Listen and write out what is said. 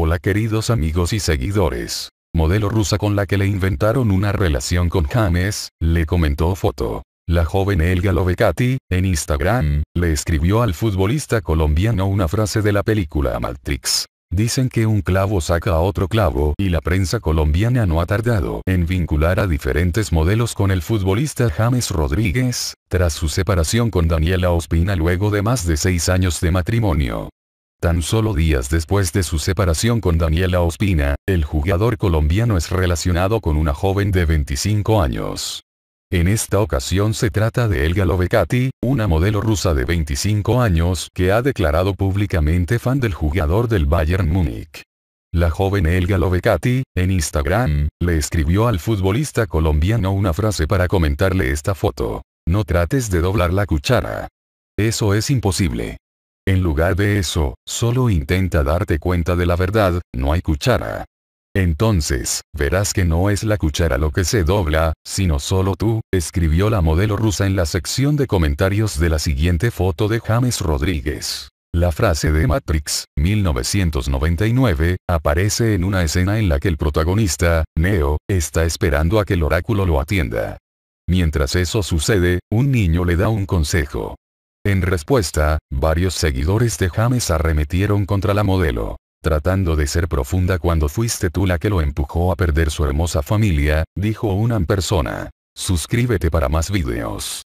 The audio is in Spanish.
Hola queridos amigos y seguidores. Modelo rusa con la que le inventaron una relación con James, le comentó foto. La joven Elga Lovecati, en Instagram, le escribió al futbolista colombiano una frase de la película Matrix. Dicen que un clavo saca a otro clavo y la prensa colombiana no ha tardado en vincular a diferentes modelos con el futbolista James Rodríguez, tras su separación con Daniela Ospina luego de más de seis años de matrimonio. Tan solo días después de su separación con Daniela Ospina, el jugador colombiano es relacionado con una joven de 25 años. En esta ocasión se trata de Elga Lovecati, una modelo rusa de 25 años que ha declarado públicamente fan del jugador del Bayern Múnich. La joven Elga Lovecati, en Instagram, le escribió al futbolista colombiano una frase para comentarle esta foto. No trates de doblar la cuchara. Eso es imposible. En lugar de eso, solo intenta darte cuenta de la verdad, no hay cuchara. Entonces, verás que no es la cuchara lo que se dobla, sino solo tú, escribió la modelo rusa en la sección de comentarios de la siguiente foto de James Rodríguez. La frase de Matrix, 1999, aparece en una escena en la que el protagonista, Neo, está esperando a que el oráculo lo atienda. Mientras eso sucede, un niño le da un consejo. En respuesta, varios seguidores de James arremetieron contra la modelo. Tratando de ser profunda cuando fuiste tú la que lo empujó a perder su hermosa familia, dijo una persona. Suscríbete para más videos.